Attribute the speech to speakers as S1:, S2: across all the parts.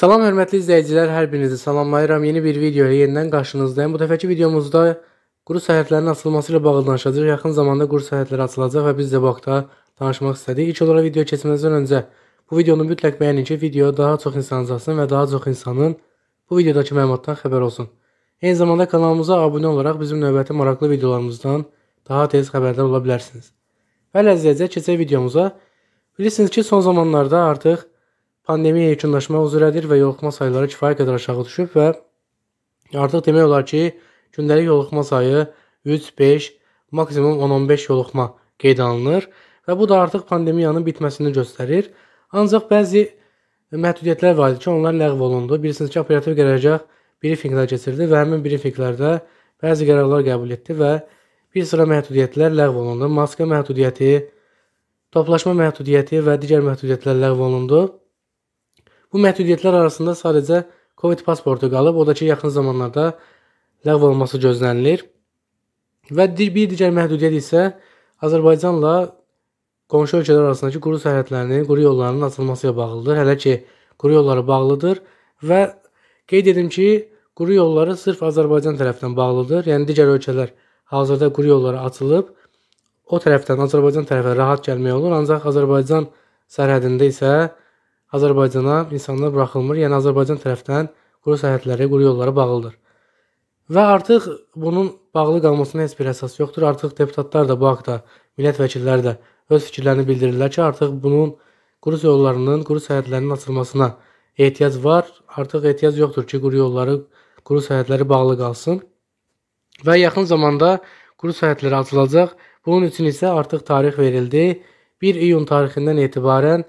S1: Salam hörmətli izləyicilər, hər birinizi salamlayıram. Yeni bir video ilə yenidən qarşınızdayım. Bu dəfəki videomuzda quru sahətlərinin açılması ilə bağlı danışacağıq. Yaxın zamanda quru sahətlər açılacaq və biz də bu haqda danışmaq istədik. İlk olaraq video keçməzdən öncə bu videonu mütləq bəyənin ki, video daha çox insan izləsin və daha çox insanın bu videodakı məlumatdan xəbər olsun. Eyni zamanda kanalımıza abunə olaraq bizim növbəti maraqlı videolarımızdan daha tez xəbərdar ola bilərsiniz. Bəli, əzizləyicilər, keçək videomuza. Bilirsiniz ki, son zamanlarda artıq pandemiya yekunlaşmaq üzrədir və yoluxma sayları kifayət qədər aşağı düşüb və artıq demək olar ki, gündəlik yoluxma sayı 3-5, maksimum 10-15 yoluxma qeyd alınır və bu da artıq pandemiyanın bitməsini göstərir. Ancaq bəzi məhdudiyyətlər var idi ki, onlar ləğv olundu. Bilirsiniz ki, operativ qərargah brifinqlər keçirdi və həmin brifinqlərdə bəzi qərarlar qəbul etdi və bir sıra məhdudiyyətlər ləğv olundu. Maska məhdudiyyəti, toplaşma məhdudiyyəti və digər məhdudiyyətlər ləğv olundu. Bu məhdudiyyətlər arasında sadəcə Covid pasportu qalıb, o da ki, yaxın zamanlarda ləğv olunması gözlənilir. Və bir digər məhdudiyyət isə Azərbaycanla qonşu ölkələr arasındakı quru sərhədlərinin, quru yollarının açılması ilə bağlıdır. Hələ ki, quru yolları bağlıdır və qeyd edim ki, quru yolları sırf Azərbaycan tərəfindən bağlıdır. Yəni digər ölkələr hazırda quru yolları açılıb, o tərəfdən Azərbaycan tərəfə rahat gəlmək olur, ancaq Azərbaycan sərhədində isə Azərbaycana insanlar buraxılmır. Yəni Azərbaycan tərəfdən quru sərhədləri, quru yolları bağlıdır. Və artıq bunun bağlı qalmasına heç bir əsas yoxdur. Artıq deputatlar da bu haqda, millət vəkilləri də öz fikirlərini bildirirlər ki, artıq bunun quru yollarının, quru sərhədlərinin açılmasına ehtiyac var. Artıq ehtiyac yoxdur ki, quru yolları, quru sərhədləri bağlı qalsın. Və yaxın zamanda quru sərhədləri açılacaq. Bunun üçün isə artıq tarix verildi. 1 iyun tarixindən etibarən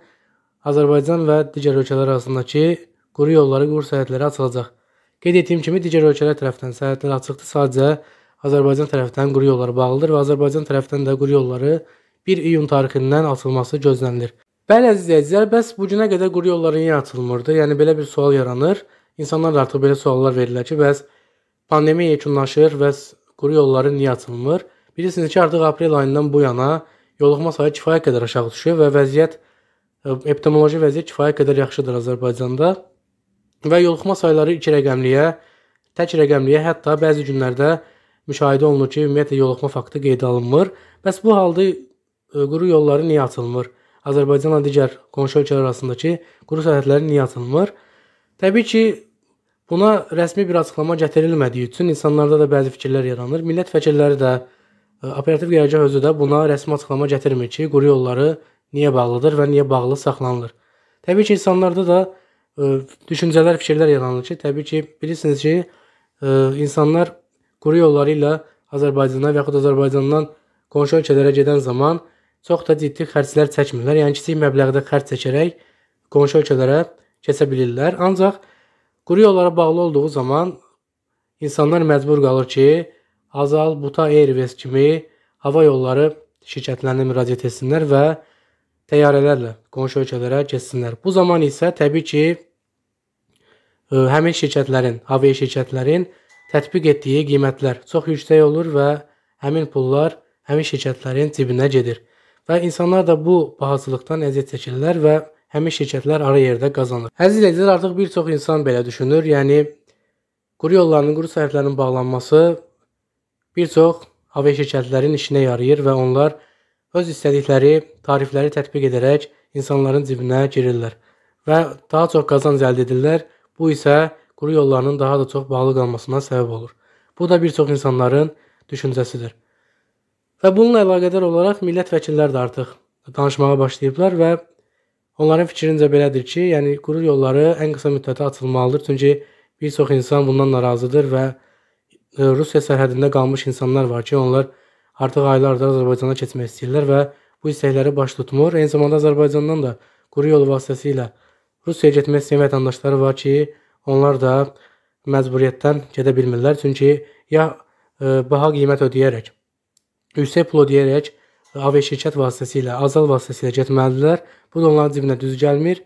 S1: Azərbaycan və digər ölkələr arasındakı quru yolları, quru sərhədləri açılacaq. Qeyd etdiyim kimi digər ölkələr tərəfindən sərhədlər açıqdır. Sadəcə Azərbaycan tərəfindən quru yollar bağlıdır və Azərbaycan tərəfindən də quru yolları 1 iyun tarixindən açılması gözlənilir. Bəli əziz izləyicilər, bəs bu günə qədər quru yolları niyə açılmırdı? Yəni belə bir sual yaranır. İnsanlar da artıq belə suallar verirlər ki, bəs pandemiya yekunlaşır və quru yolları niyə açılmır? Bilirsiniz ki, artıq aprel ayından bu yana yoluxma sayı kifayət qədər aşağı düşüb və vəziyyət Epidemioloji vəziyyət kifayət qədər yaxşıdır Azərbaycanda və yoluxma sayları 2 rəqəmliyə, tək rəqəmliyə, hətta bəzi günlərdə müşahidə olunur ki, ümumiyyətlə yoluxma faktı qeydə alınmır. Bəs bu halda e, quru yolları niyə açılmır? Azərbaycanla digər qonşu ölkələr arasındakı quru sərhədləri niyə açılmır? Təbii ki, buna rəsmi bir açıqlama gətirilmədiyi üçün insanlarda da bəzi fikirlər yaranır. Millət vəkilləri də e, operativ qərargah özü də buna rəsmi açıqlama gətirmir ki, quru yolları niyə bağlıdır və niyə bağlı saxlanılır. Təbii ki, insanlarda da ə, e, düşüncələr, fikirlər yaranır ki, təbii ki, bilirsiniz ki, ə, e, insanlar quru yolları ilə Azərbaycana və yaxud Azərbaycandan qonşu ölkələrə gedən zaman çox da ciddi xərclər çəkmirlər. Yəni kiçik məbləğdə xərc çəkərək qonşu ölkələrə keçə bilirlər. Ancaq quru yollara bağlı olduğu zaman insanlar məcbur qalır ki, Azal, Buta Airways kimi hava yolları şirkətlərinə müraciət etsinlər və təyyarələrlə qonşu ölkələrə keçsinlər. Bu zaman isə təbii ki, e, həmin şirkətlərin, aviya şirkətlərin tətbiq etdiyi qiymətlər çox yüksək olur və həmin pullar həmin şirkətlərin cibinə gedir. Və insanlar da bu bahacılıqdan əziyyət çəkirlər və həmin şirkətlər ara yerdə qazanır. Əziz izləyicilər, artıq bir çox insan belə düşünür. Yəni quru yollarının, quru sərhədlərinin bağlanması bir çox aviya şirkətlərinin işinə yarayır və onlar öz istədikləri tarifləri tətbiq edərək insanların cibinə girirlər və daha çox qazanc əldə edirlər. Bu isə quru yollarının daha da çox bağlı qalmasına səbəb olur. Bu da bir çox insanların düşüncəsidir. Və bununla əlaqədar olaraq millət vəkilləri də artıq danışmağa başlayıblar və onların fikrincə belədir ki, yəni quru yolları ən qısa müddətə açılmalıdır. Çünki bir çox insan bundan narazıdır və e, Rusiya sərhədində qalmış insanlar var ki, onlar artıq aylardır Azərbaycana keçmək istəyirlər və bu istəkləri baş tutmur. Eyni zamanda Azərbaycandan da quru yol vasitəsilə Rusiyaya getmək istəyən vətəndaşları var ki, onlar da məcburiyyətdən gedə bilmirlər. Çünki ya e, baha qiymət ödəyərək, yüksək pul ödəyərək AV şirkət vasitəsilə, azal vasitəsilə getməlidirlər. Bu da onların cibinə düz gəlmir.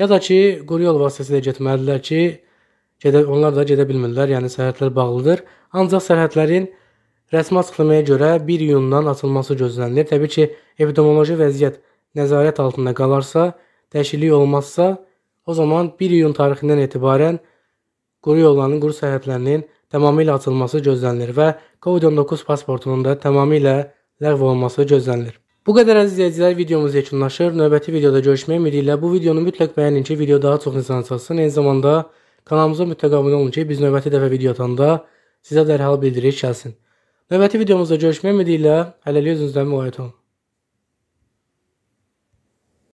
S1: Ya da ki, quru yol vasitəsilə getməlidirlər ki, gedə, onlar da gedə bilmirlər. Yəni sərhədlər bağlıdır. Ancaq sərhədlərin Rəsmi açıqlamaya görə 1 iyundan açılması gözlənilir. Təbii ki, epidemioloji vəziyyət nəzarət altında qalarsa, dəyişiklik olmazsa, o zaman 1 iyun tarixindən etibarən quru yollarının, quru sərhədlərinin tamamilə açılması gözlənilir və COVID-19 pasportunun da tamamilə ləğv olunması gözlənilir. Bu qədər əziz izləyicilər, videomuz yekunlaşır. Növbəti videoda görüşmək ümidi ilə bu videonu mütləq bəyənin ki, video daha çox insana çatsın. Eyni zamanda kanalımıza mütləq abunə olun ki, biz növbəti dəfə video atanda sizə dərhal bildiriş gəlsin. Növbəti videomuzda görüşmək ümidi ilə hələlik özünüzdən müğayət olun.